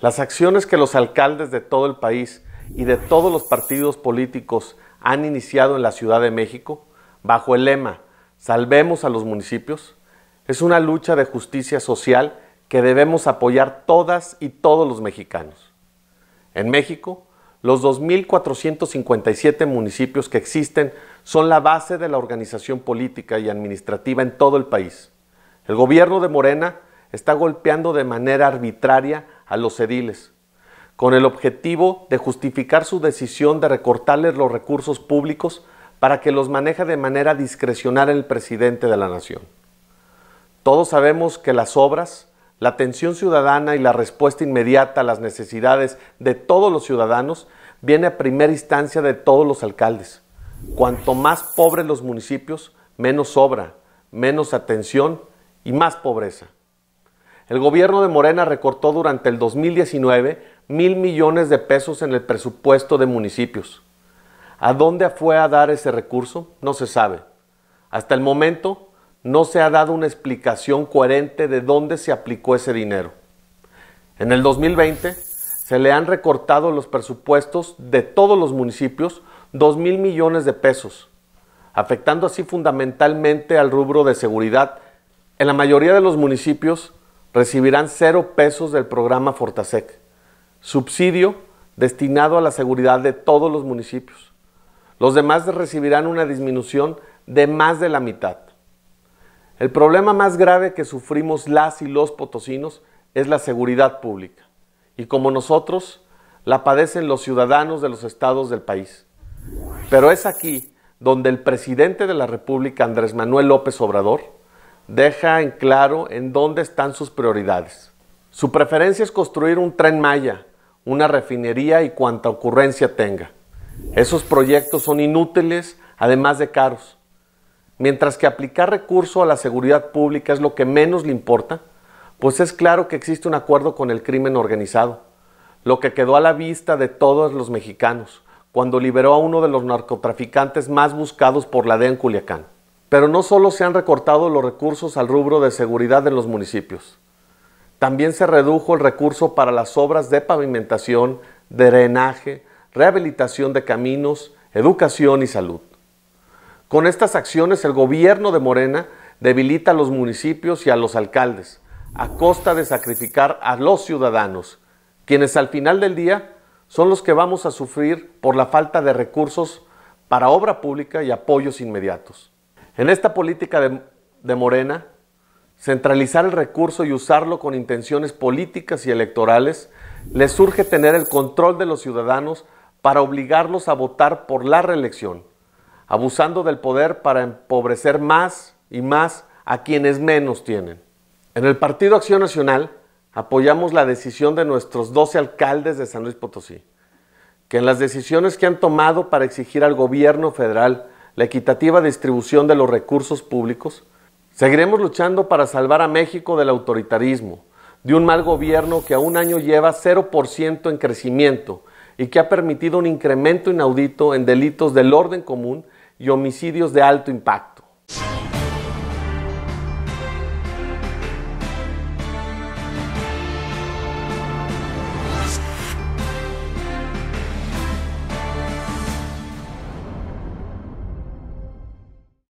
Las acciones que los alcaldes de todo el país y de todos los partidos políticos han iniciado en la Ciudad de México, bajo el lema Salvemos a los municipios, es una lucha de justicia social que debemos apoyar todas y todos los mexicanos. En México, los 2.457 municipios que existen son la base de la organización política y administrativa en todo el país. El gobierno de Morena está golpeando de manera arbitraria a los ediles, con el objetivo de justificar su decisión de recortarles los recursos públicos para que los maneje de manera discrecional el presidente de la nación. Todos sabemos que las obras, la atención ciudadana y la respuesta inmediata a las necesidades de todos los ciudadanos viene a primera instancia de todos los alcaldes. Cuanto más pobres los municipios, menos obra, menos atención y más pobreza. El gobierno de Morena recortó durante el 2019 mil millones de pesos en el presupuesto de municipios. ¿A dónde fue a dar ese recurso? No se sabe. Hasta el momento no se ha dado una explicación coherente de dónde se aplicó ese dinero. En el 2020 se le han recortado los presupuestos de todos los municipios 2 mil millones de pesos, afectando así fundamentalmente al rubro de seguridad. En la mayoría de los municipios recibirán cero pesos del programa Fortasec, subsidio destinado a la seguridad de todos los municipios. Los demás recibirán una disminución de más de la mitad. El problema más grave que sufrimos las y los potosinos es la seguridad pública, y como nosotros, la padecen los ciudadanos de los estados del país. Pero es aquí donde el presidente de la República, Andrés Manuel López Obrador, deja en claro en dónde están sus prioridades. Su preferencia es construir un tren Maya, una refinería y cuanta ocurrencia tenga. Esos proyectos son inútiles, además de caros. Mientras que aplicar recurso a la seguridad pública es lo que menos le importa, pues es claro que existe un acuerdo con el crimen organizado, lo que quedó a la vista de todos los mexicanos cuando liberó a uno de los narcotraficantes más buscados por la DEA en Culiacán. Pero no solo se han recortado los recursos al rubro de seguridad en los municipios, también se redujo el recurso para las obras de pavimentación, de drenaje, rehabilitación de caminos, educación y salud. Con estas acciones el gobierno de Morena debilita a los municipios y a los alcaldes, a costa de sacrificar a los ciudadanos, quienes al final del día son los que vamos a sufrir por la falta de recursos para obra pública y apoyos inmediatos. En esta política de, Morena, centralizar el recurso y usarlo con intenciones políticas y electorales, les surge tener el control de los ciudadanos para obligarlos a votar por la reelección, abusando del poder para empobrecer más y más a quienes menos tienen. En el Partido Acción Nacional apoyamos la decisión de nuestros 12 alcaldes de San Luis Potosí, que en las decisiones que han tomado para exigir al gobierno federal la equitativa distribución de los recursos públicos, seguiremos luchando para salvar a México del autoritarismo, de un mal gobierno que a un año lleva 0% en crecimiento y que ha permitido un incremento inaudito en delitos del orden común y homicidios de alto impacto.